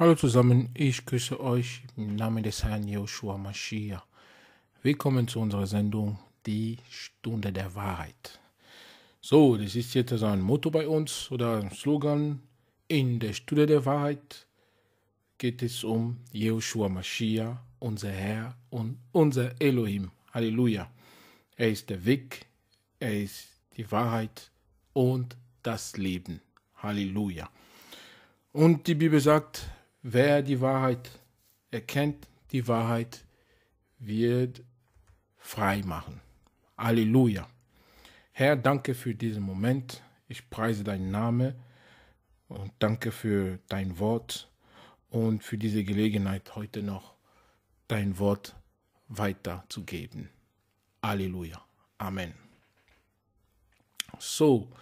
Hallo zusammen, ich grüße euch im Namen des Herrn Joshua Mashiach. Willkommen zu unserer Sendung Die Stunde der Wahrheit. So, das ist jetzt also ein Motto bei uns oder ein Slogan. In der Stunde der Wahrheit geht es um Joshua Mashiach, unser Herr und unser Elohim. Halleluja. Er ist der Weg, er ist die Wahrheit und das Leben. Halleluja. Und die Bibel sagt, Wer die Wahrheit erkennt, die Wahrheit wird frei machen. Halleluja. Herr, danke für diesen Moment. Ich preise deinen Namen und danke für dein Wort und für diese Gelegenheit, heute noch dein Wort weiterzugeben. Halleluja. Amen. So,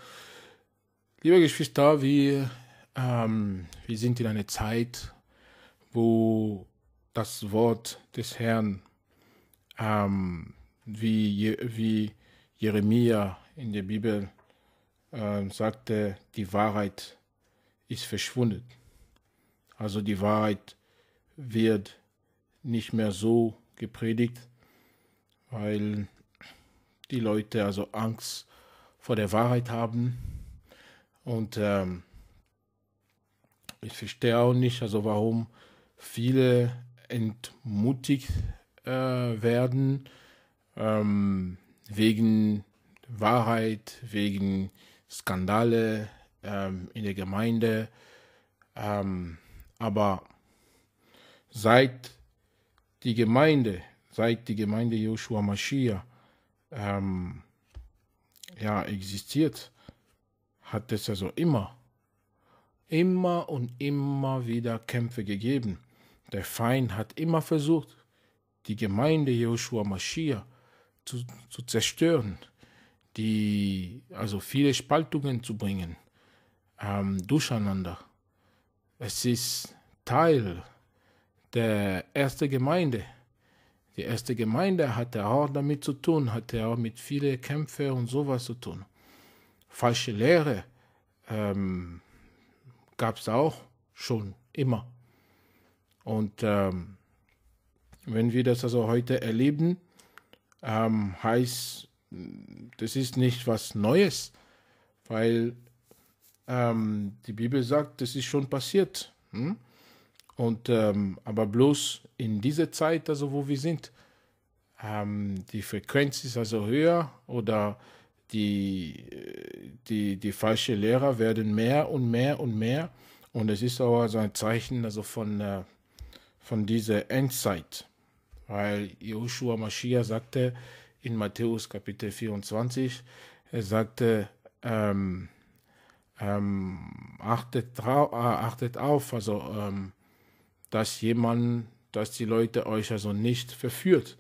liebe Geschwister, wir ähm, wir sind in einer Zeit, wo das Wort des Herrn, ähm, wie, Je wie Jeremia in der Bibel äh, sagte, die Wahrheit ist verschwunden. Also die Wahrheit wird nicht mehr so gepredigt, weil die Leute also Angst vor der Wahrheit haben und ähm, ich verstehe auch nicht, also warum viele entmutigt äh, werden ähm, wegen Wahrheit, wegen Skandale ähm, in der Gemeinde. Ähm, aber seit die Gemeinde, seit die Gemeinde Joshua Mashiach ähm, ja, existiert, hat es also immer immer und immer wieder Kämpfe gegeben. Der Feind hat immer versucht, die Gemeinde Joshua Mashiach zu, zu zerstören, die, also viele Spaltungen zu bringen, ähm, durcheinander. Es ist Teil der ersten Gemeinde. Die erste Gemeinde hatte auch damit zu tun, hatte auch mit vielen Kämpfen und sowas zu tun. Falsche Lehre, ähm, gab es auch schon immer. Und ähm, wenn wir das also heute erleben, ähm, heißt, das ist nicht was Neues, weil ähm, die Bibel sagt, das ist schon passiert. Hm? Und ähm, aber bloß in dieser Zeit, also wo wir sind, ähm, die Frequenz ist also höher oder äh, die, die, die falsche Lehrer werden mehr und mehr und mehr. Und es ist aber so ein Zeichen also von, äh, von dieser Endzeit. Weil Joshua Mashiach sagte in Matthäus Kapitel 24, er sagte, ähm, ähm, achtet, trau, äh, achtet auf, also, ähm, dass jemand, dass die Leute euch also nicht verführt.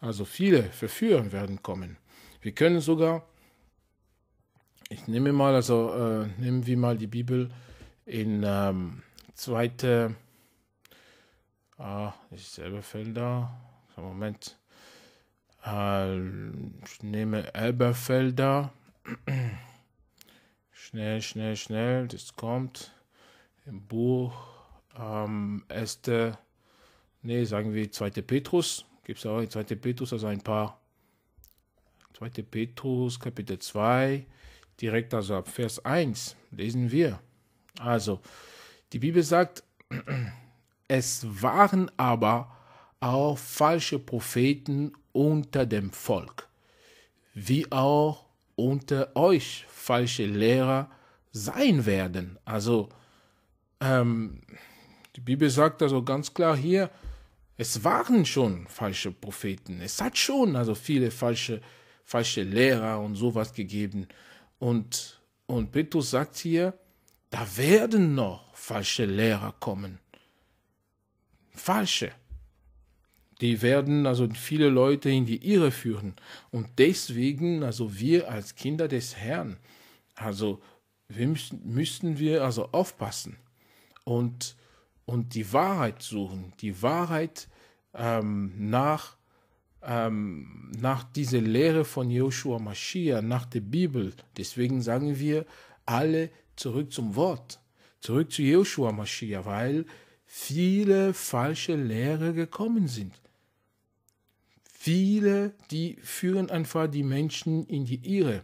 Also viele verführen werden kommen. Wir können sogar ich nehme mal, also äh, nehmen wir mal die Bibel in ähm, zweite. Ah, ich selber Felder. Moment. Äh, ich nehme Elberfelder. Schnell, schnell, schnell. Das kommt. Im Buch. Ähm, erste. Ne, sagen wir zweite Petrus. Gibt es auch in zweite Petrus, also ein paar. Zweite Petrus, Kapitel 2 direkt also ab Vers 1 lesen wir. Also, die Bibel sagt, es waren aber auch falsche Propheten unter dem Volk, wie auch unter euch falsche Lehrer sein werden. Also, ähm, die Bibel sagt also ganz klar hier, es waren schon falsche Propheten. Es hat schon also viele falsche, falsche Lehrer und sowas gegeben. Und, und Petrus sagt hier, da werden noch falsche Lehrer kommen. Falsche. Die werden also viele Leute in die Irre führen. Und deswegen, also wir als Kinder des Herrn, also wir müssen, müssen wir also aufpassen und, und die Wahrheit suchen, die Wahrheit ähm, nach ähm, nach dieser Lehre von Joshua Mashiach, nach der Bibel. Deswegen sagen wir alle zurück zum Wort, zurück zu Joshua Mashiach, weil viele falsche Lehre gekommen sind. Viele, die führen einfach die Menschen in die Irre.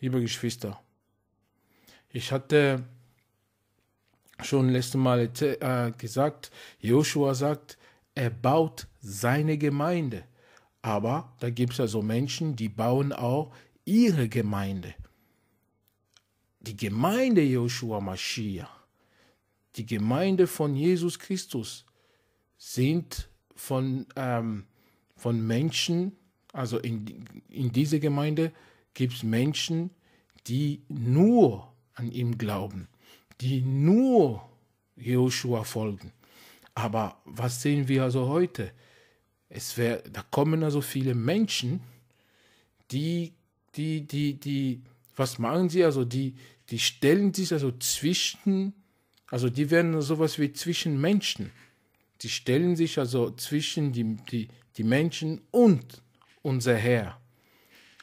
Liebe Geschwister, ich hatte schon letzte Mal äh, gesagt, Joshua sagt, er baut seine Gemeinde. Aber da gibt es ja so Menschen, die bauen auch ihre Gemeinde. Die Gemeinde Joshua Mashiach, die Gemeinde von Jesus Christus, sind von, ähm, von Menschen, also in, in dieser Gemeinde gibt es Menschen, die nur an ihm glauben, die nur Joshua folgen. Aber was sehen wir also heute? es wär, da kommen also viele Menschen, die, die, die, die, was machen sie? Also die, die stellen sich also zwischen, also die werden sowas wie zwischen Menschen. Die stellen sich also zwischen die, die, die Menschen und unser Herr.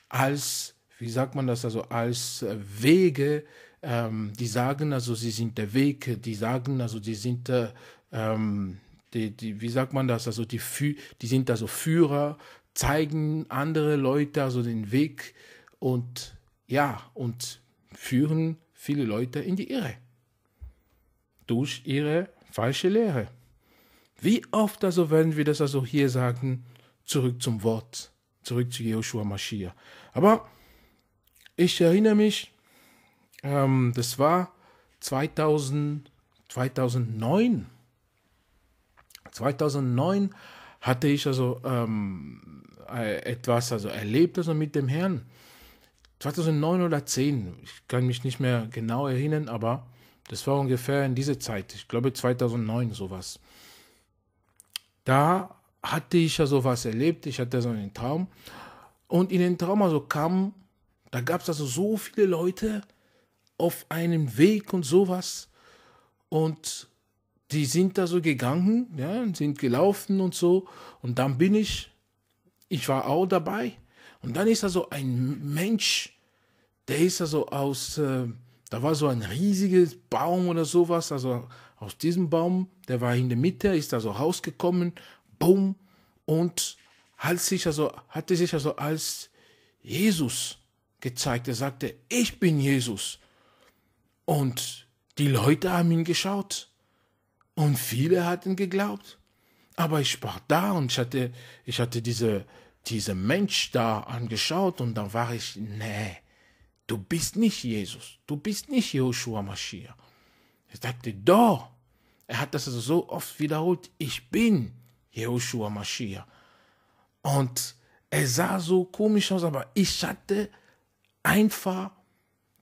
Als, wie sagt man das, also als äh, Wege, ähm, die sagen also, sie sind der Weg, die sagen also, sie sind der, äh, ähm, die, die, wie sagt man das? Also die, die sind also Führer, zeigen andere Leute also den Weg und ja, und führen viele Leute in die Irre. Durch ihre falsche Lehre. Wie oft also werden wir das also hier sagen, zurück zum Wort, zurück zu Joshua Mashiach. Aber ich erinnere mich, ähm, das war 2000, 2009 2009 hatte ich also ähm, äh, etwas also erlebt also mit dem Herrn. 2009 oder 10, ich kann mich nicht mehr genau erinnern, aber das war ungefähr in dieser Zeit, ich glaube 2009 sowas. Da hatte ich also was erlebt, ich hatte so einen Traum und in den Traum also kam, da gab es also so viele Leute auf einem Weg und sowas und die sind da so gegangen, ja, sind gelaufen und so. Und dann bin ich, ich war auch dabei. Und dann ist da so ein Mensch, der ist da so aus, äh, da war so ein riesiges Baum oder sowas, also aus diesem Baum, der war in der Mitte, ist da so rausgekommen, bumm, und hat sich also, hatte sich also als Jesus gezeigt. Er sagte, ich bin Jesus. Und die Leute haben ihn geschaut. Und viele hatten geglaubt. Aber ich war da und ich hatte, ich hatte diese, diese Mensch da angeschaut und dann war ich, nee, du bist nicht Jesus, du bist nicht Joshua Mashiach. Ich dachte, doch, er hat das also so oft wiederholt, ich bin Joshua Mashiach. Und er sah so komisch aus, aber ich hatte einfach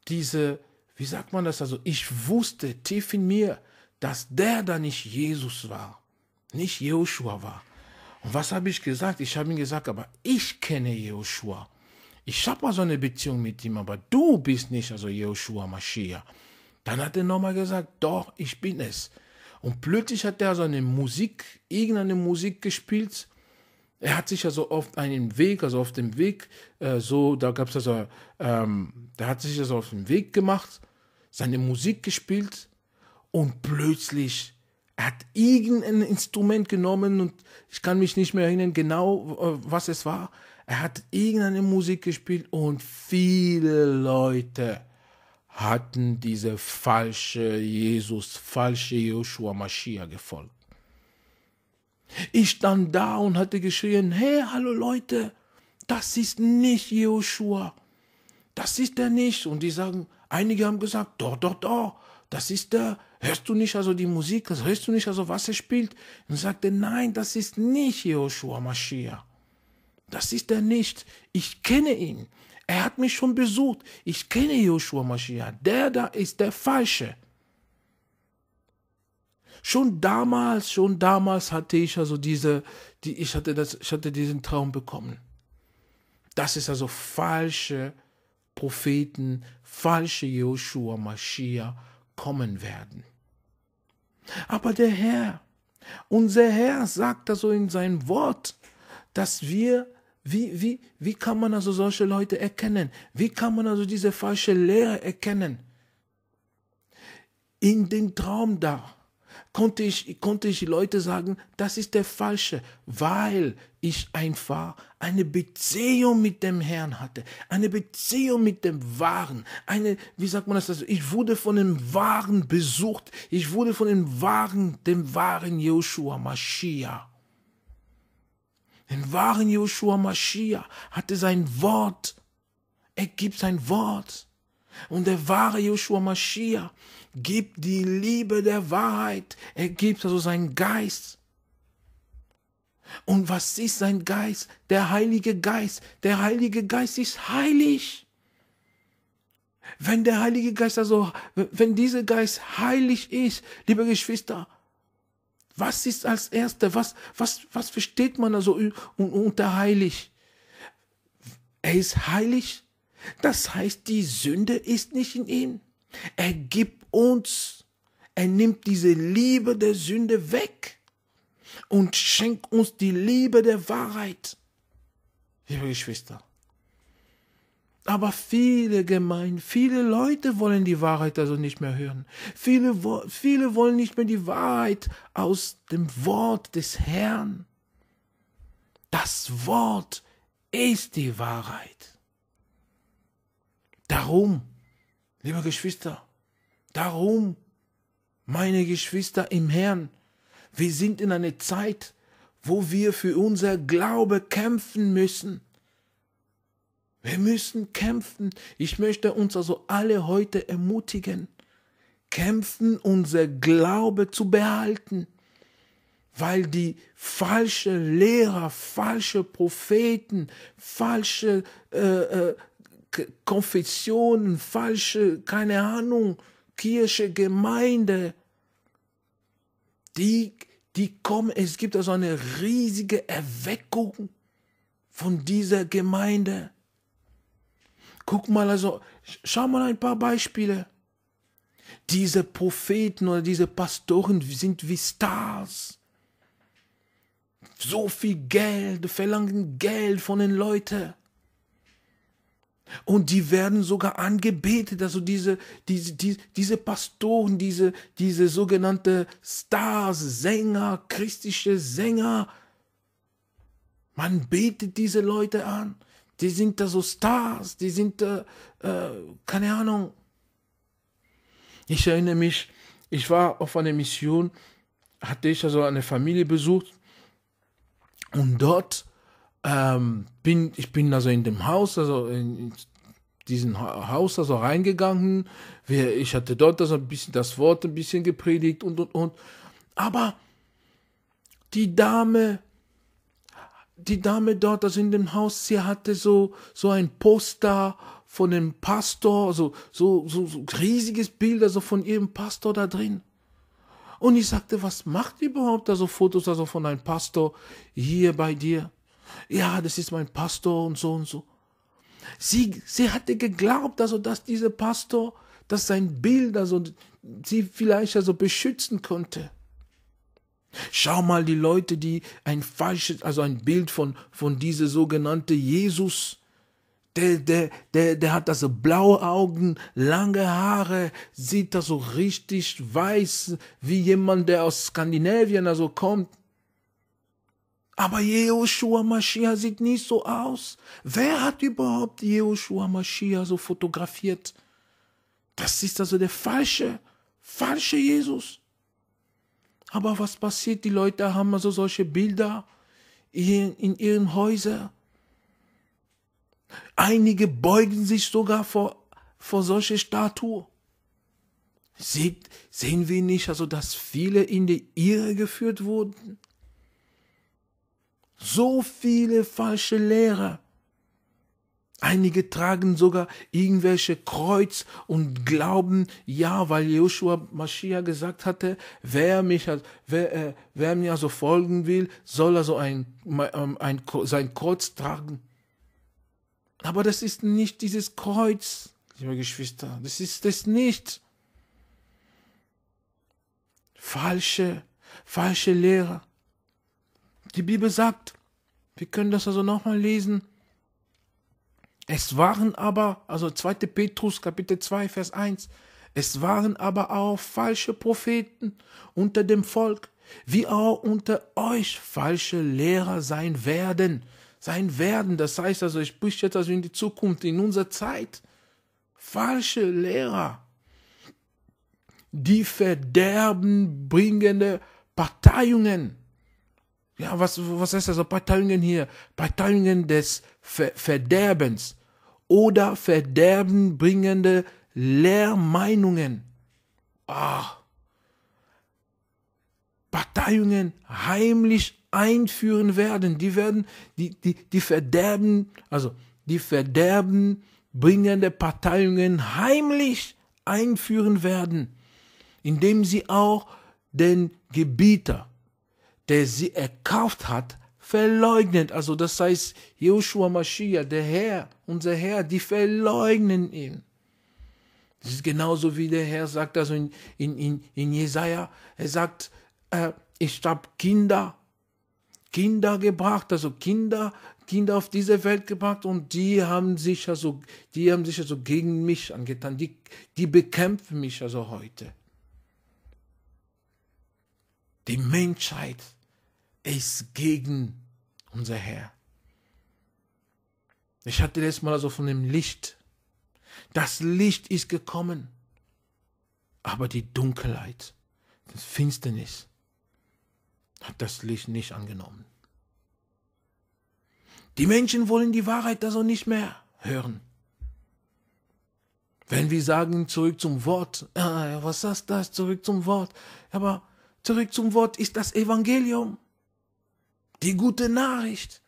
diese, wie sagt man das also, ich wusste tief in mir, dass der da nicht Jesus war, nicht Joshua war. Und was habe ich gesagt? Ich habe ihm gesagt, aber ich kenne Joshua. Ich habe mal so eine Beziehung mit ihm, aber du bist nicht also Joshua Mashiach. Dann hat er nochmal gesagt, doch, ich bin es. Und plötzlich hat er so eine Musik, irgendeine Musik gespielt. Er hat sich also auf einen Weg, also auf dem Weg, äh, so, da gab es also, ähm, da hat sich also auf den Weg gemacht, seine Musik gespielt und plötzlich er hat irgendein Instrument genommen und ich kann mich nicht mehr erinnern genau, äh, was es war. Er hat irgendeine Musik gespielt und viele Leute hatten diese falsche Jesus, falsche Joshua Mashiach gefolgt. Ich stand da und hatte geschrien, hey, hallo Leute, das ist nicht Joshua. Das ist er nicht. Und die sagen, einige haben gesagt, doch, doch, doch das ist der, hörst du nicht also die Musik, hörst du nicht also, was er spielt? Und sagte, nein, das ist nicht Joshua Mashiach. Das ist er nicht. Ich kenne ihn. Er hat mich schon besucht. Ich kenne Joshua Mashiach. Der da ist der Falsche. Schon damals, schon damals hatte ich also diese, die, ich hatte das, ich hatte diesen Traum bekommen. Das ist also falsche Propheten, falsche Joshua Mashiach kommen werden. Aber der Herr, unser Herr sagt also in seinem Wort, dass wir, wie, wie, wie kann man also solche Leute erkennen? Wie kann man also diese falsche Lehre erkennen? In den Traum da konnte ich, konnte ich Leute sagen, das ist der Falsche, weil ich einfach eine Beziehung mit dem Herrn hatte, eine Beziehung mit dem Wahren, eine, wie sagt man das, also ich wurde von dem Wahren besucht, ich wurde von dem Wahren, dem wahren Joshua Mashiach. Den wahren Joshua Mashiach hatte sein Wort, er gibt sein Wort. Und der wahre Joshua Mashiach gibt die Liebe der Wahrheit. Er gibt also seinen Geist. Und was ist sein Geist? Der Heilige Geist. Der Heilige Geist ist heilig. Wenn der Heilige Geist also, wenn dieser Geist heilig ist, liebe Geschwister, was ist als Erste? Was, was, was versteht man also unter heilig? Er ist heilig. Das heißt, die Sünde ist nicht in ihm. Er gibt uns, er nimmt diese Liebe der Sünde weg und schenkt uns die Liebe der Wahrheit. Liebe Geschwister. Aber viele Gemeinden, viele Leute wollen die Wahrheit also nicht mehr hören. Viele, viele wollen nicht mehr die Wahrheit aus dem Wort des Herrn. Das Wort ist die Wahrheit. Darum Liebe Geschwister, darum, meine Geschwister im Herrn, wir sind in einer Zeit, wo wir für unser Glaube kämpfen müssen. Wir müssen kämpfen. Ich möchte uns also alle heute ermutigen, kämpfen, unser Glaube zu behalten, weil die falschen Lehrer, falsche Propheten, falsche äh, äh, Konfessionen, falsche, keine Ahnung, Kirche, Gemeinde, die, die kommen, es gibt also eine riesige Erweckung von dieser Gemeinde. Guck mal, also, schau mal ein paar Beispiele. Diese Propheten oder diese Pastoren sind wie Stars. So viel Geld, verlangen Geld von den Leuten. Und die werden sogar angebetet, also diese, diese, diese, diese Pastoren, diese, diese sogenannte Stars, Sänger, christliche Sänger. Man betet diese Leute an. Die sind da so Stars, die sind da, äh, keine Ahnung. Ich erinnere mich, ich war auf einer Mission, hatte ich also eine Familie besucht und dort ähm, bin, ich bin also in dem Haus, also in, in diesen Haus also reingegangen. Wir, ich hatte dort also ein bisschen das Wort ein bisschen gepredigt und und und. Aber die Dame, die Dame dort also in dem Haus, sie hatte so so ein Poster von dem Pastor, also so so, so riesiges Bild also von ihrem Pastor da drin. Und ich sagte, was macht überhaupt also Fotos also von einem Pastor hier bei dir? ja, das ist mein Pastor und so und so. Sie, sie hatte geglaubt, also, dass dieser Pastor, dass sein Bild, also, sie vielleicht also beschützen konnte. Schau mal die Leute, die ein falsches, also ein Bild von, von dieser sogenannte Jesus, der, der, der, der hat also blaue Augen, lange Haare, sieht so also richtig weiß, wie jemand, der aus Skandinavien also kommt. Aber Jehoshua Mashiach sieht nicht so aus. Wer hat überhaupt Jehoshua Mashiach so fotografiert? Das ist also der falsche, falsche Jesus. Aber was passiert? Die Leute haben also solche Bilder in, in ihren Häusern. Einige beugen sich sogar vor, vor solche Statue. Seht, sehen wir nicht also, dass viele in die Irre geführt wurden? So viele falsche Lehrer. Einige tragen sogar irgendwelche Kreuz und glauben, ja, weil Joshua Mashiach gesagt hatte, wer, mich, wer, äh, wer mir also folgen will, soll also ein, ähm, ein, ein, sein Kreuz tragen. Aber das ist nicht dieses Kreuz, liebe Geschwister, das ist es nicht. Falsche, falsche Lehrer. Die Bibel sagt, wir können das also nochmal lesen. Es waren aber, also 2. Petrus Kapitel 2, Vers 1, es waren aber auch falsche Propheten unter dem Volk, wie auch unter euch falsche Lehrer sein werden. Sein werden, das heißt also, ich spreche jetzt also in die Zukunft, in unserer Zeit. Falsche Lehrer, die verderben bringende Parteiungen, ja, was, was heißt das? Parteien also hier? Parteien des Ver Verderbens oder verderbenbringende Lehrmeinungen. Ah. Parteien heimlich einführen werden. Die werden, die, die, die verderben, also die verderbenbringende bringende Parteien heimlich einführen werden, indem sie auch den Gebieter, der sie erkauft hat, verleugnet. Also das heißt, Joshua Mashiach, der Herr, unser Herr, die verleugnen ihn. Das ist genauso wie der Herr sagt, also in, in, in, in Jesaja, er sagt, äh, ich habe Kinder, Kinder gebracht, also Kinder, Kinder auf diese Welt gebracht und die haben sich also, die haben sich also gegen mich angetan, die, die bekämpfen mich also heute. Die Menschheit ist gegen unser Herr. Ich hatte letztes Mal also von dem Licht. Das Licht ist gekommen. Aber die Dunkelheit, das Finsternis, hat das Licht nicht angenommen. Die Menschen wollen die Wahrheit also nicht mehr hören. Wenn wir sagen, zurück zum Wort, äh, was ist das, zurück zum Wort, aber zurück zum Wort ist das Evangelium. Die gute Nachricht.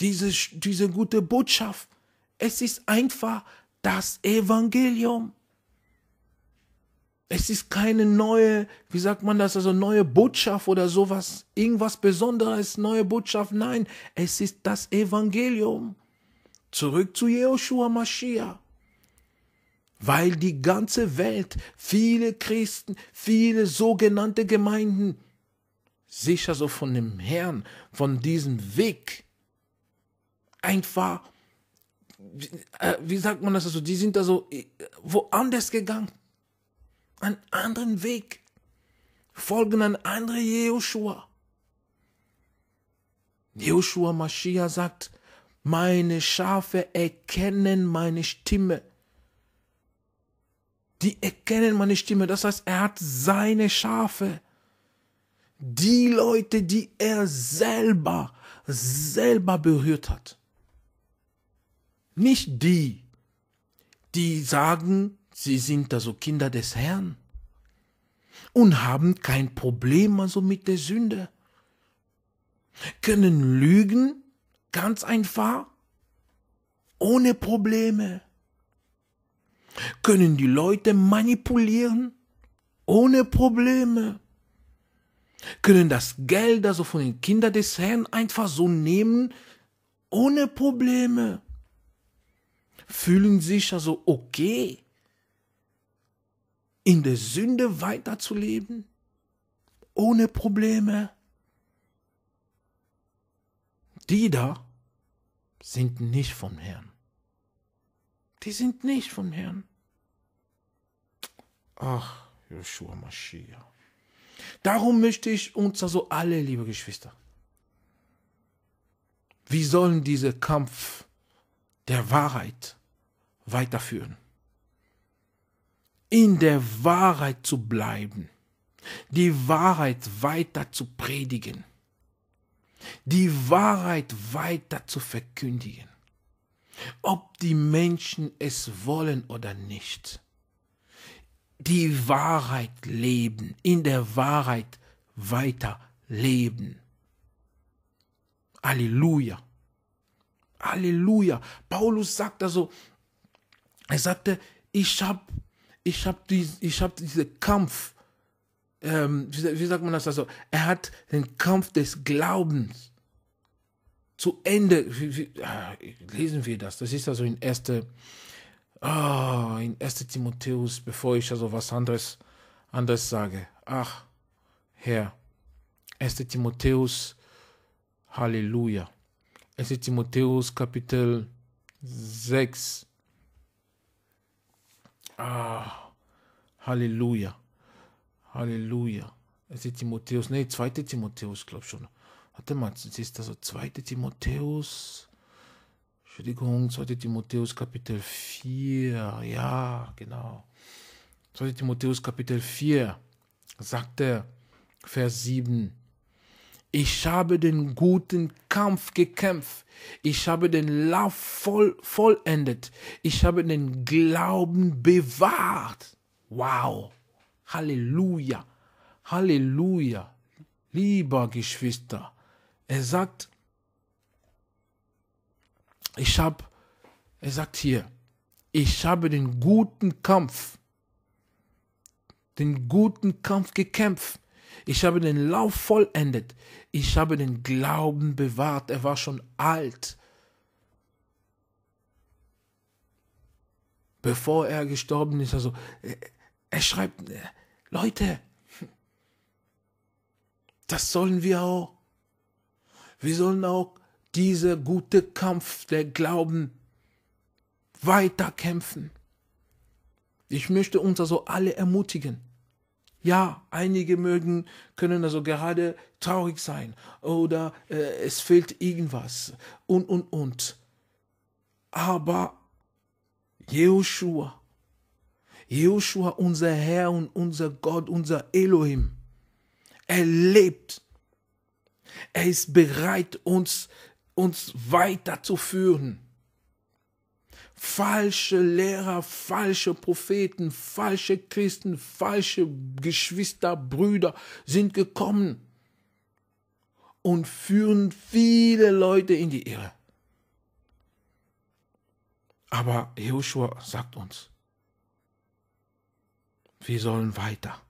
Diese, diese gute Botschaft. Es ist einfach das Evangelium. Es ist keine neue, wie sagt man das, also neue Botschaft oder sowas, irgendwas Besonderes, neue Botschaft. Nein, es ist das Evangelium. Zurück zu Jehoshua Mashiach. Weil die ganze Welt, viele Christen, viele sogenannte Gemeinden sicher so von dem Herrn, von diesem Weg. Einfach, wie äh, sagt man das so? Also? Die sind da so äh, woanders gegangen. Einen anderen Weg. Folgen an andere Joshua. Joshua Mashiach sagt, meine Schafe erkennen meine Stimme. Die erkennen meine Stimme. Das heißt, er hat seine Schafe erkennen die Leute, die er selber, selber berührt hat. Nicht die, die sagen, sie sind also Kinder des Herrn und haben kein Problem also mit der Sünde, können lügen ganz einfach, ohne Probleme, können die Leute manipulieren, ohne Probleme können das Geld also von den Kindern des Herrn einfach so nehmen, ohne Probleme. Fühlen sich also okay, in der Sünde weiterzuleben, ohne Probleme. Die da sind nicht vom Herrn. Die sind nicht vom Herrn. Ach, Joshua Mashiach. Darum möchte ich uns also alle, liebe Geschwister, wir sollen diesen Kampf der Wahrheit weiterführen. In der Wahrheit zu bleiben, die Wahrheit weiter zu predigen, die Wahrheit weiter zu verkündigen, ob die Menschen es wollen oder nicht die Wahrheit leben, in der Wahrheit weiter leben. Halleluja. Halleluja. Paulus sagt also, er sagte, ich habe ich hab die, hab diesen Kampf, ähm, wie, wie sagt man das also, er hat den Kampf des Glaubens zu Ende, wie, wie, ah, lesen wir das, das ist also in 1. Ah, in 1. Timotheus, bevor ich also was anderes, anderes sage. Ach, Herr, 1. Timotheus, Halleluja. 1. Timotheus, Kapitel 6. Ah, Halleluja. Halleluja. 1. Timotheus, nee, 2. Timotheus, glaub schon. Warte mal, siehst du, also 2. Timotheus, Entschuldigung, 2. Timotheus Kapitel 4, ja, genau. 2. Timotheus Kapitel 4 sagt er, Vers 7. Ich habe den guten Kampf gekämpft. Ich habe den Lauf voll, vollendet. Ich habe den Glauben bewahrt. Wow. Halleluja. Halleluja. Lieber Geschwister. Er sagt, ich habe, er sagt hier, ich habe den guten Kampf, den guten Kampf gekämpft. Ich habe den Lauf vollendet. Ich habe den Glauben bewahrt. Er war schon alt. Bevor er gestorben ist, also, er schreibt, Leute, das sollen wir auch. Wir sollen auch dieser gute Kampf der Glauben weiter kämpfen. Ich möchte uns also alle ermutigen. Ja, einige mögen, können also gerade traurig sein oder äh, es fehlt irgendwas und, und, und. Aber Jehoshua, Jehoshua, unser Herr und unser Gott, unser Elohim, er lebt. Er ist bereit, uns uns weiterzuführen. Falsche Lehrer, falsche Propheten, falsche Christen, falsche Geschwister, Brüder sind gekommen und führen viele Leute in die Irre. Aber Joshua sagt uns, wir sollen weiter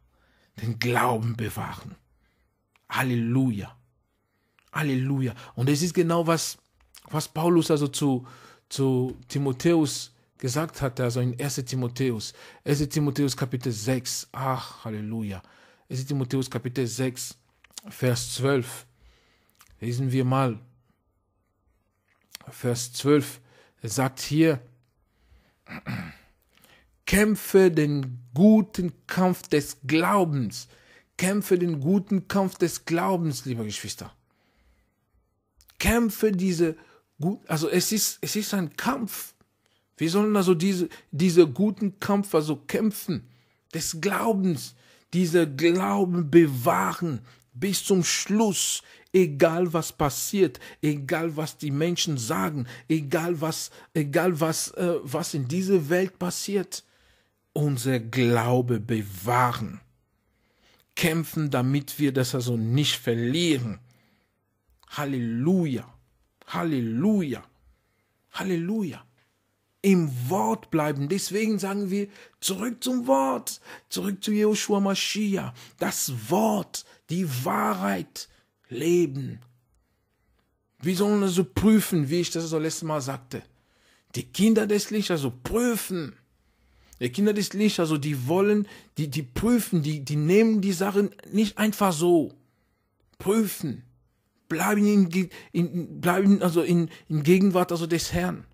den Glauben bewahren. Halleluja. Halleluja. Und es ist genau, was, was Paulus also zu, zu Timotheus gesagt hatte, also in 1 Timotheus, 1 Timotheus Kapitel 6, ach, Halleluja, 1 Timotheus Kapitel 6, Vers 12, lesen wir mal, Vers 12, er sagt hier, kämpfe den guten Kampf des Glaubens, kämpfe den guten Kampf des Glaubens, liebe Geschwister kämpfe diese gut, also es ist, es ist ein Kampf. Wir sollen also diese, diese guten Kampf, also kämpfen des Glaubens, dieser Glauben bewahren bis zum Schluss, egal was passiert, egal was die Menschen sagen, egal was, egal was, äh, was in dieser Welt passiert, unser Glaube bewahren. Kämpfen, damit wir das also nicht verlieren. Halleluja. Halleluja. Halleluja. Im Wort bleiben. Deswegen sagen wir zurück zum Wort, zurück zu Joshua Mashiach. Das Wort, die Wahrheit leben. Wir sollen also prüfen, wie ich das so letzte Mal sagte. Die Kinder des Lichts also prüfen. Die Kinder des Lichts, also die wollen, die, die prüfen, die, die nehmen die Sachen nicht einfach so. Prüfen bleiben in, in, bleiben also in, in Gegenwart also des Herrn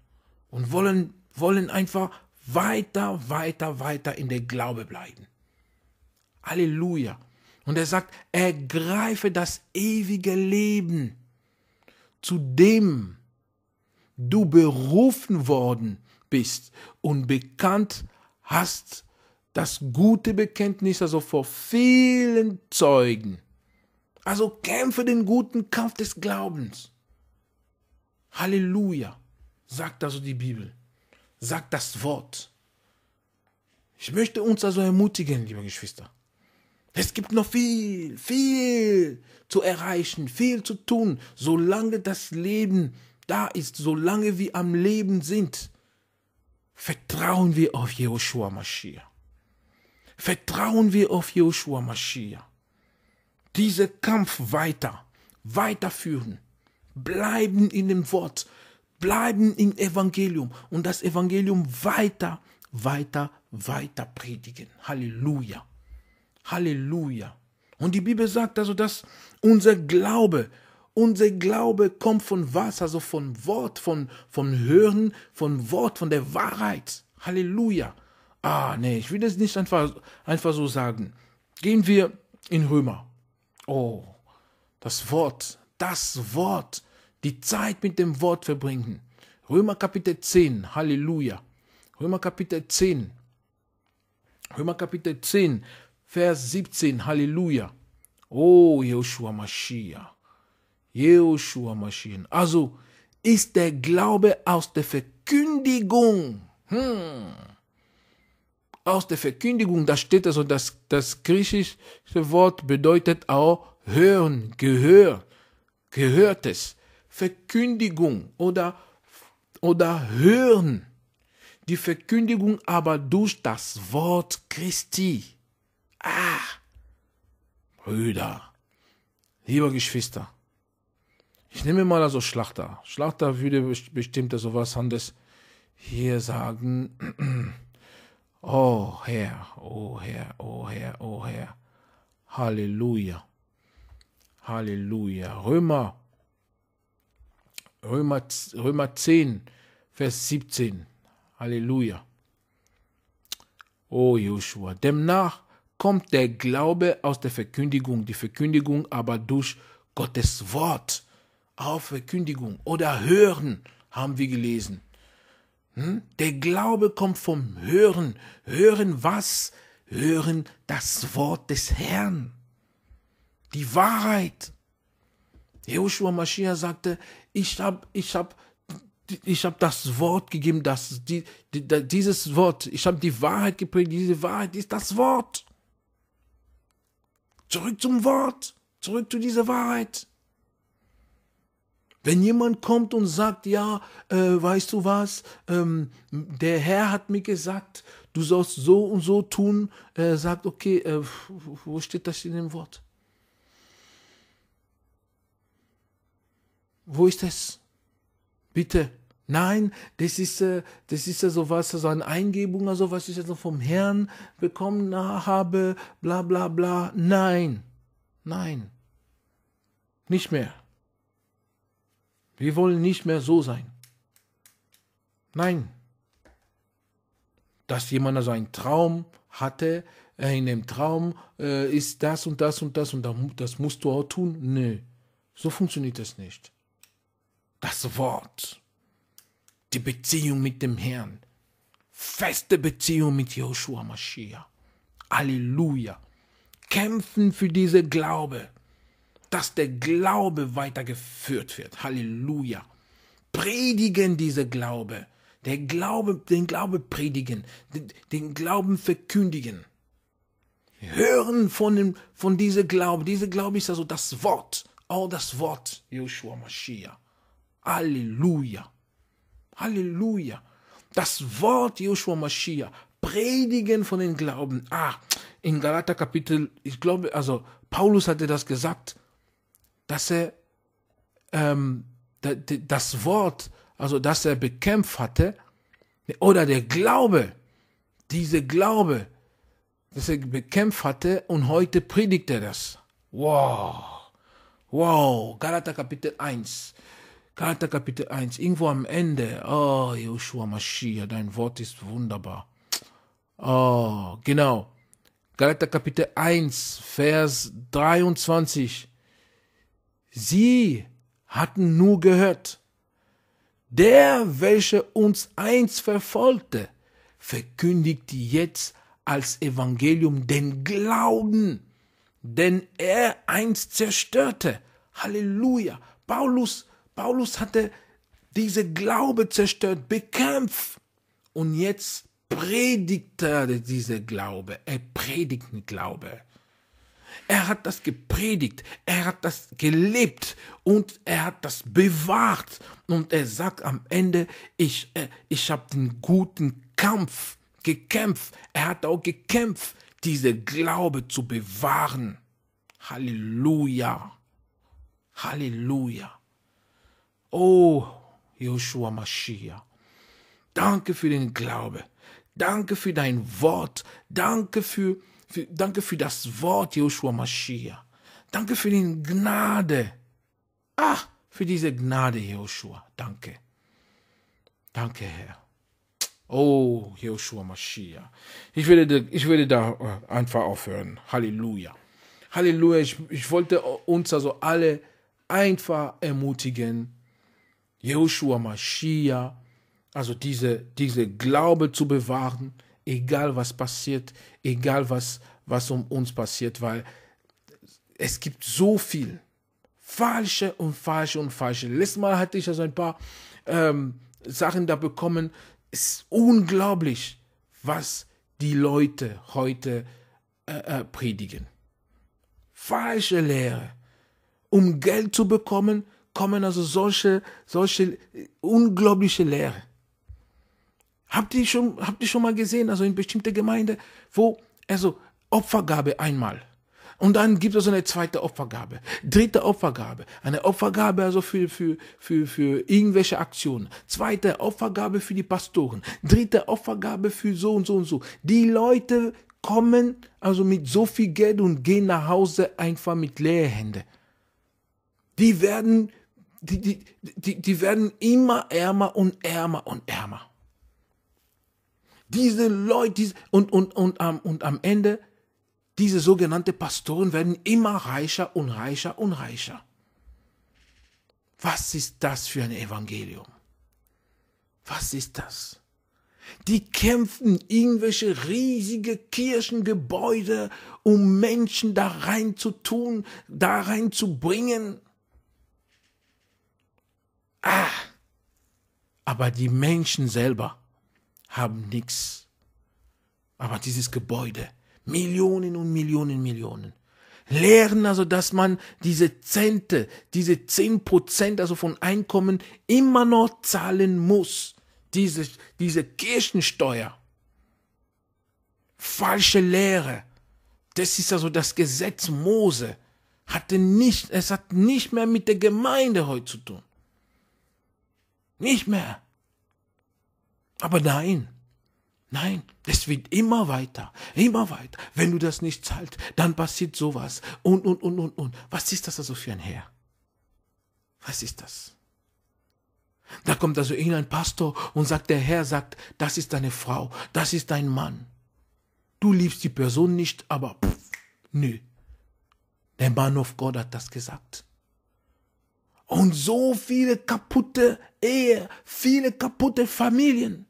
und wollen, wollen einfach weiter, weiter, weiter in der Glaube bleiben. Halleluja. Und er sagt, ergreife das ewige Leben, zu dem du berufen worden bist und bekannt hast das gute Bekenntnis also vor vielen Zeugen. Also kämpfe den guten Kampf des Glaubens. Halleluja, sagt also die Bibel, sagt das Wort. Ich möchte uns also ermutigen, liebe Geschwister. Es gibt noch viel, viel zu erreichen, viel zu tun, solange das Leben da ist, solange wir am Leben sind. Vertrauen wir auf Joshua Mashiach. Vertrauen wir auf Joshua Mashiach diese Kampf weiter, weiterführen, bleiben in dem Wort, bleiben im Evangelium und das Evangelium weiter, weiter, weiter predigen. Halleluja. Halleluja. Und die Bibel sagt also, dass unser Glaube, unser Glaube kommt von was? Also von Wort, von, von Hören, von Wort, von der Wahrheit. Halleluja. Ah, nee, ich will das nicht einfach, einfach so sagen. Gehen wir in Römer. Oh, das Wort, das Wort, die Zeit mit dem Wort verbringen. Römer Kapitel 10, Halleluja. Römer Kapitel 10, Römer Kapitel 10, Vers 17, Halleluja. Oh, Joshua Mashiach. Joshua Mashiach. Also ist der Glaube aus der Verkündigung. Hm aus der Verkündigung, da steht also, dass das griechische Wort bedeutet auch hören, Gehör, Gehörtes, Verkündigung oder, oder hören. Die Verkündigung aber durch das Wort Christi. Ah, Brüder, lieber Geschwister, ich nehme mal also Schlachter. Schlachter würde bestimmt so also was anderes hier sagen. Oh Herr, oh Herr, oh Herr, oh Herr. Halleluja. Halleluja. Römer, Römer, Römer 10, Vers 17. Halleluja. Oh Joshua. Demnach kommt der Glaube aus der Verkündigung, die Verkündigung aber durch Gottes Wort. Auf Verkündigung oder Hören haben wir gelesen. Hm? Der Glaube kommt vom Hören. Hören was? Hören das Wort des Herrn. Die Wahrheit. Joshua Mashiach sagte, ich habe ich hab, ich hab das Wort gegeben, das, die, die, dieses Wort, ich habe die Wahrheit geprägt, diese Wahrheit ist das Wort. Zurück zum Wort, zurück zu dieser Wahrheit. Wenn jemand kommt und sagt, ja, äh, weißt du was, ähm, der Herr hat mir gesagt, du sollst so und so tun, äh, sagt, okay, äh, wo steht das in dem Wort? Wo ist das? Bitte. Nein, das ist, äh, das ist ja sowas, so eine Eingebung, also was ich jetzt vom Herrn bekommen habe, bla bla bla. Nein, nein, nicht mehr. Wir wollen nicht mehr so sein. Nein. Dass jemand also einen Traum hatte, äh, in dem Traum äh, ist das und das und das und das musst du auch tun. Nö, so funktioniert das nicht. Das Wort, die Beziehung mit dem Herrn, feste Beziehung mit Joshua Mashiach. Halleluja. Kämpfen für diese Glaube dass der Glaube weitergeführt wird. Halleluja. Predigen diese Glaube. Der Glaube, den Glaube predigen, den, den Glauben verkündigen. Hören von, dem, von dieser Glaube. Diese Glaube ist also das Wort. All das Wort Joshua Mashiach. Halleluja. Halleluja. Das Wort Joshua Mashiach. Predigen von den Glauben. Ah, in Galater Kapitel, ich glaube, also Paulus hatte das gesagt dass er ähm, das Wort, also das er bekämpft hatte, oder der Glaube, diese Glaube, dass er bekämpft hatte und heute predigt er das. Wow. Wow. Galater Kapitel 1. Galater Kapitel 1. Irgendwo am Ende. Oh, Joshua Mashiach, dein Wort ist wunderbar. Oh, genau. Galater Kapitel 1, Vers 23. Sie hatten nur gehört. Der, welcher uns einst verfolgte, verkündigt jetzt als Evangelium den Glauben, den er einst zerstörte. Halleluja. Paulus, Paulus hatte diese Glaube zerstört, bekämpft. Und jetzt predigt er diese Glaube. Er predigt den Glaube. Er hat das gepredigt, er hat das gelebt und er hat das bewahrt. Und er sagt am Ende, ich, äh, ich habe den guten Kampf gekämpft. Er hat auch gekämpft, diese Glaube zu bewahren. Halleluja. Halleluja. Oh, Joshua Mashiach. Danke für den Glaube. Danke für dein Wort. Danke für für, danke für das Wort, Joshua Mashiach. Danke für die Gnade. Ah, für diese Gnade, Joshua. Danke. Danke, Herr. Oh, Joshua Mashiach. Ich würde, ich werde da äh, einfach aufhören. Halleluja. Halleluja. Ich, ich wollte uns also alle einfach ermutigen, Joshua Mashiach, also diese, diese Glaube zu bewahren, egal was passiert, egal was, was um uns passiert, weil es gibt so viel falsche und falsche und falsche. Letztes Mal hatte ich also ein paar ähm, Sachen da bekommen. Es ist unglaublich, was die Leute heute äh, äh, predigen. Falsche Lehre. Um Geld zu bekommen, kommen also solche, solche äh, unglaubliche Lehre. Habt ihr schon, habt ihr schon mal gesehen, also in bestimmte Gemeinde, wo, also Opfergabe einmal. Und dann gibt es eine zweite Opfergabe, dritte Opfergabe, eine Opfergabe also für, für, für, für irgendwelche Aktionen, zweite Opfergabe für die Pastoren, dritte Opfergabe für so und so und so. Die Leute kommen also mit so viel Geld und gehen nach Hause einfach mit leeren Händen. Die werden, die, die, die, die werden immer ärmer und ärmer und ärmer. Diese Leute diese, und, und, und, am, und am Ende, diese sogenannten Pastoren werden immer reicher und reicher und reicher. Was ist das für ein Evangelium? Was ist das? Die kämpfen irgendwelche riesige Kirchengebäude, um Menschen da rein zu tun, da rein zu bringen. Ah, aber die Menschen selber haben nichts. Aber dieses Gebäude, Millionen und Millionen, Millionen. Lehren also, dass man diese Zente, diese zehn Prozent also von Einkommen immer noch zahlen muss. Diese, diese Kirchensteuer. Falsche Lehre. Das ist also das Gesetz Mose. Hatte nicht, es hat nicht mehr mit der Gemeinde heute zu tun. Nicht mehr. Aber nein, nein, es wird immer weiter, immer weiter. Wenn du das nicht zahlst, dann passiert sowas und, und, und, und, und. Was ist das also für ein Herr? Was ist das? Da kommt also irgendein Pastor und sagt, der Herr sagt, das ist deine Frau, das ist dein Mann. Du liebst die Person nicht, aber pff, nö. Der Mann of God hat das gesagt. Und so viele kaputte Ehe, viele kaputte Familien.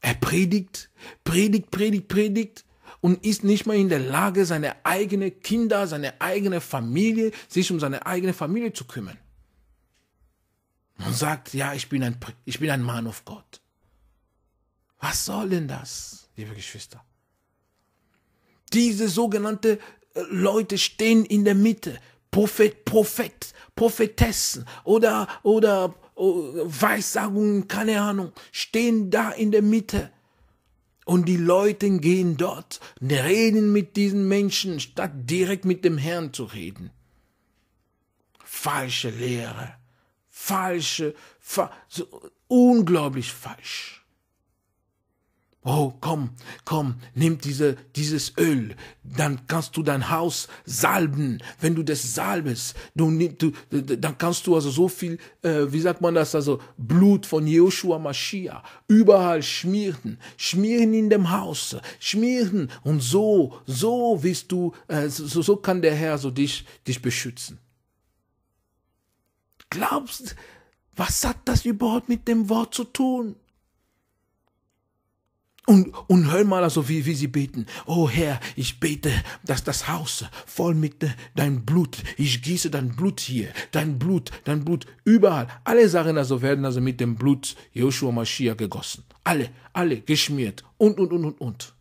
Er predigt, predigt, predigt, predigt und ist nicht mal in der Lage, seine eigenen Kinder, seine eigene Familie, sich um seine eigene Familie zu kümmern. Und sagt, ja, ich bin ein, ich bin ein Mann of Gott. Was soll denn das, liebe Geschwister? Diese sogenannten äh, Leute stehen in der Mitte. Prophet, Prophet, Prophetessen oder, oder oh, Weissagungen, keine Ahnung, stehen da in der Mitte. Und die Leute gehen dort, reden mit diesen Menschen, statt direkt mit dem Herrn zu reden. Falsche Lehre. Falsche, fa so, unglaublich falsch. Oh, komm, komm, nimm diese, dieses Öl, dann kannst du dein Haus salben. Wenn du das salbest, du, du, dann kannst du also so viel, äh, wie sagt man das, also Blut von Joshua Mashiach überall schmieren, schmieren in dem Haus, schmieren und so, so wirst du, äh, so, so kann der Herr so dich, dich beschützen. Glaubst, was hat das überhaupt mit dem Wort zu tun? Und, und hör mal, also wie, wie sie beten. Oh Herr, ich bete, dass das Haus voll mit deinem Blut, ich gieße dein Blut hier, dein Blut, dein Blut überall. Alle Sachen also werden also mit dem Blut Joshua Mashiach gegossen. Alle, alle geschmiert und, und, und, und, und.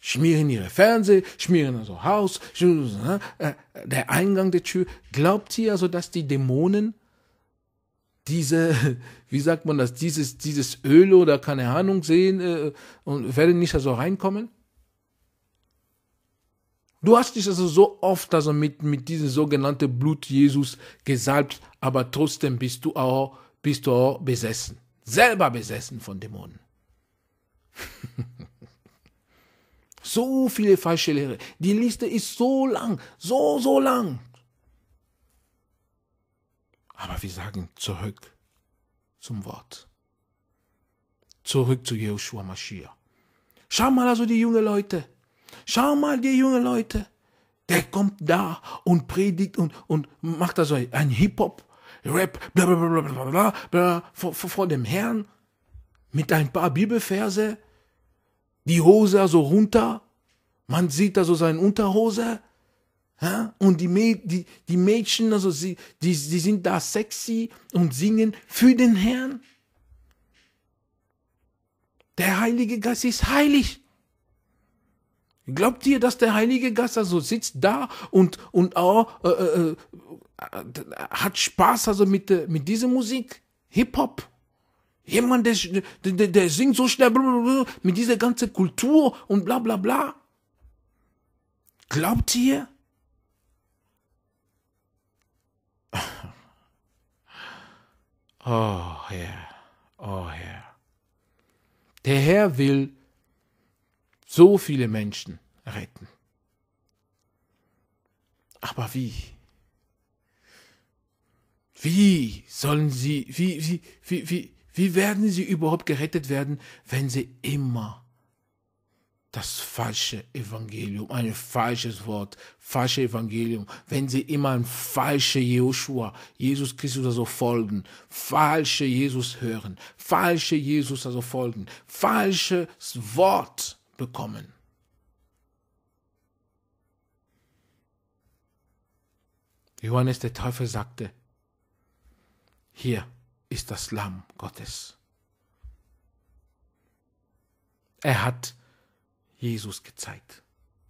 Schmieren ihre Fernseher, schmieren also Haus, äh, äh, der Eingang der Tür. Glaubt ihr also, dass die Dämonen diese, wie sagt man das, dieses, dieses Öl oder keine Ahnung sehen äh, und werden nicht da so reinkommen? Du hast dich also so oft also mit, mit diesem sogenannten Blut Jesus gesalbt, aber trotzdem bist du auch, bist du auch besessen. Selber besessen von Dämonen. so viele falsche Lehre. Die Liste ist so lang, so, so lang. Aber wir sagen zurück zum Wort. Zurück zu Joshua Mashiach. Schau mal also die jungen Leute. Schau mal die jungen Leute. Der kommt da und predigt und, und macht da so ein Hip-Hop, Rap, bla bla bla bla bla, bla vor, vor dem Herrn mit ein paar Bibelverse, die Hose also runter, man sieht also seine Unterhose, und die, die, die Mädchen, also sie, die, die sind da sexy und singen für den Herrn. Der Heilige Geist ist heilig. Glaubt ihr, dass der Heilige Geist also sitzt da und, und auch äh, äh, äh hat Spaß also mit, äh, mit dieser Musik? Hip-Hop? Jemand, der, der, der singt so schnell mit dieser ganzen Kultur und bla bla bla. Glaubt ihr? Oh Herr, oh Herr. Der Herr will so viele Menschen retten. Aber wie? Wie sollen sie, wie, wie, wie, wie, wie werden sie überhaupt gerettet werden, wenn sie immer das falsche Evangelium, ein falsches Wort, falsche Evangelium. Wenn sie immer ein falsche Joshua, Jesus Christus also folgen, falsche Jesus hören, falsche Jesus also folgen, falsches Wort bekommen. Johannes der Teufel sagte, hier ist das Lamm Gottes. Er hat Jesus gezeigt.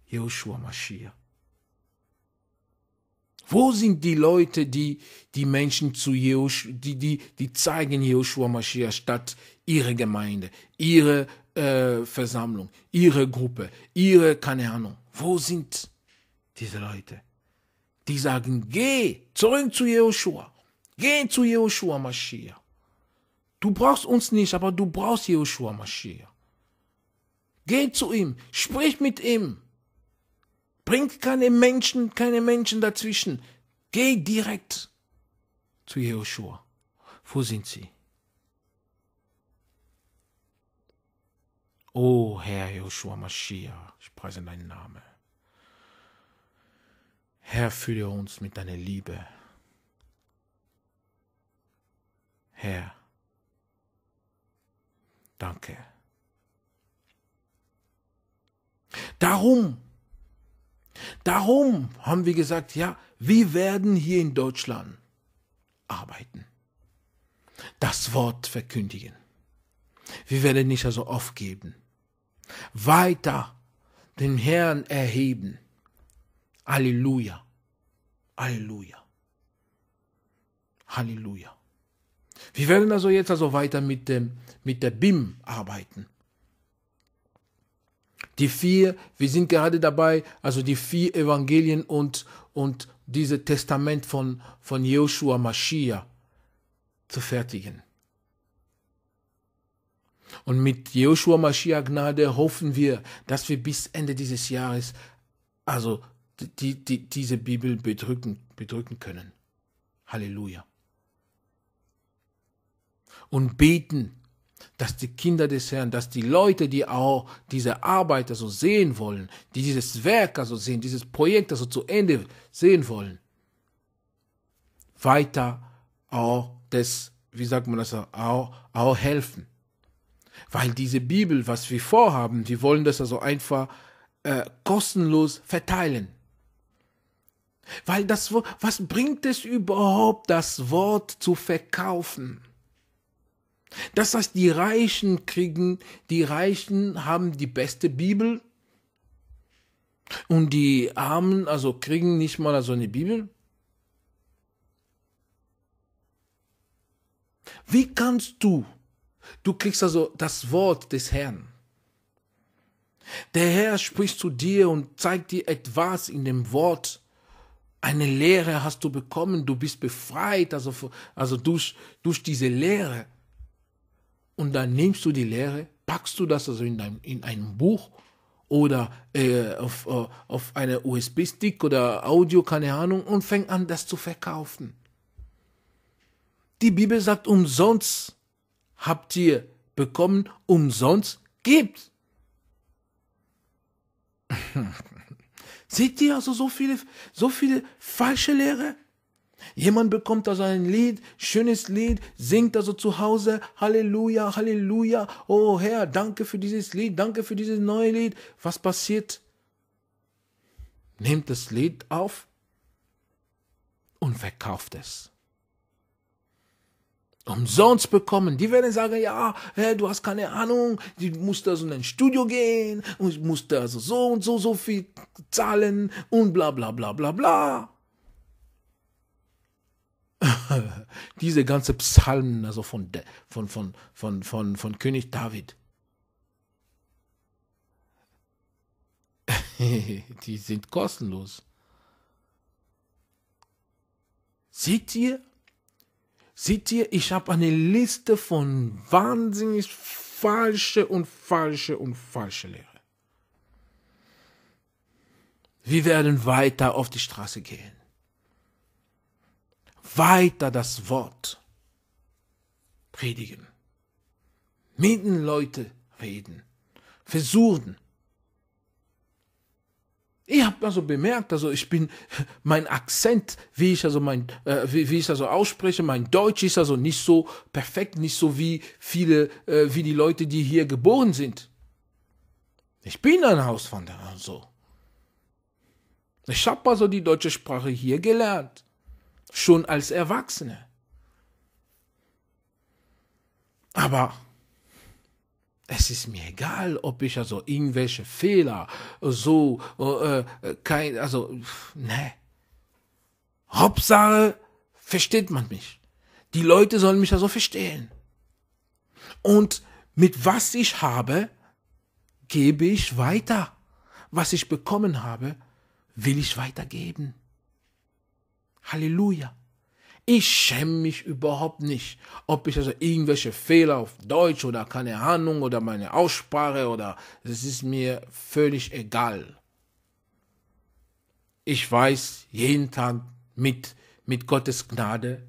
Joshua Mashiach. Wo sind die Leute, die die Menschen zu Joshua, die, die, die zeigen Joshua Mashiach statt ihre Gemeinde, ihre äh, Versammlung, ihre Gruppe, ihre, keine Ahnung. Wo sind diese Leute? Die sagen, geh zurück zu Joshua. Geh zu Joshua Mashiach. Du brauchst uns nicht, aber du brauchst Joshua Mashiach. Geh zu ihm, sprich mit ihm. Bringt keine Menschen, keine Menschen dazwischen. Geh direkt zu Joshua. Wo sind sie? O Herr Joshua Mashiach, ich preise deinen Namen. Herr, fühle uns mit deiner Liebe. Herr, danke. Darum, darum haben wir gesagt, ja, wir werden hier in Deutschland arbeiten, das Wort verkündigen. Wir werden nicht also aufgeben, weiter den Herrn erheben. Halleluja, Halleluja, Halleluja. Wir werden also jetzt also weiter mit, dem, mit der BIM arbeiten. Die vier, wir sind gerade dabei, also die vier Evangelien und, und dieses Testament von, von Joshua Mashiach zu fertigen. Und mit Joshua Mashiach Gnade hoffen wir, dass wir bis Ende dieses Jahres also die, die, diese Bibel bedrücken, bedrücken können. Halleluja. Und beten dass die Kinder des Herrn, dass die Leute, die auch diese Arbeit so also sehen wollen, die dieses Werk also sehen, dieses Projekt also zu Ende sehen wollen, weiter auch das, wie sagt man das, auch, auch helfen. Weil diese Bibel, was wir vorhaben, wir wollen das also einfach äh, kostenlos verteilen. Weil das, was bringt es überhaupt, das Wort zu verkaufen? Das heißt, die Reichen kriegen, die Reichen haben die beste Bibel und die Armen, also kriegen nicht mal so eine Bibel. Wie kannst du? Du kriegst also das Wort des Herrn. Der Herr spricht zu dir und zeigt dir etwas in dem Wort. Eine Lehre hast du bekommen, du bist befreit, also, also durch, durch diese Lehre und dann nimmst du die Lehre, packst du das also in, dein, in einem Buch oder äh, auf, äh, auf einer USB-Stick oder Audio, keine Ahnung, und fäng an, das zu verkaufen. Die Bibel sagt, umsonst habt ihr bekommen, umsonst gebt. Seht ihr also so viele, so viele falsche Lehre? Jemand bekommt also ein Lied, schönes Lied, singt also zu Hause, Halleluja, Halleluja, oh Herr, danke für dieses Lied, danke für dieses neue Lied. Was passiert? Nehmt das Lied auf und verkauft es. Umsonst bekommen. Die werden sagen, ja, hey, du hast keine Ahnung, du musst also in ein Studio gehen und musst also so und so, so viel zahlen und bla bla bla bla bla. diese ganze Psalmen also von, von, von, von, von, von König David. die sind kostenlos. Seht ihr? Seht ihr, ich habe eine Liste von wahnsinnig falsche und falsche und falsche Lehre. Wir werden weiter auf die Straße gehen weiter das Wort predigen, mit den Leuten reden, versuchen. Ich habe also bemerkt, also ich bin, mein Akzent, wie ich also mein, äh, wie, wie, ich also ausspreche, mein Deutsch ist also nicht so perfekt, nicht so wie viele, äh, wie die Leute, die hier geboren sind. Ich bin ein Hauswanderer, also. Ich habe also die deutsche Sprache hier gelernt schon als Erwachsene. Aber es ist mir egal, ob ich also irgendwelche Fehler so, äh, äh, kein, also, ne. Hauptsache, versteht man mich. Die Leute sollen mich also verstehen. Und mit was ich habe, gebe ich weiter. Was ich bekommen habe, will ich weitergeben. Halleluja. Ich schäme mich überhaupt nicht, ob ich also irgendwelche Fehler auf Deutsch oder keine Ahnung oder meine Aussprache oder es ist mir völlig egal. Ich weiß, jeden Tag mit, mit Gottes Gnade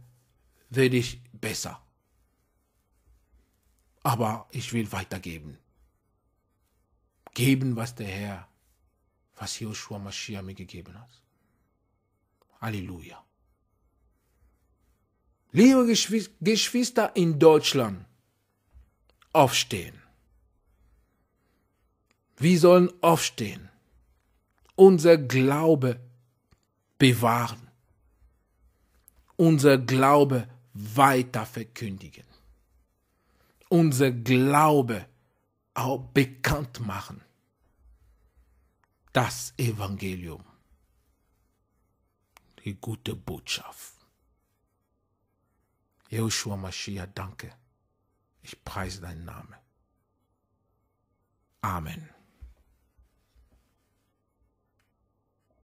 werde ich besser. Aber ich will weitergeben. Geben, was der Herr, was Joshua Mashiach mir gegeben hat. Halleluja. Liebe Geschwister in Deutschland, aufstehen. Wir sollen aufstehen, unser Glaube bewahren, unser Glaube weiter verkündigen, unser Glaube auch bekannt machen. Das Evangelium die gute Botschaft. Joshua Mashiach, danke. Ich preise deinen Namen. Amen.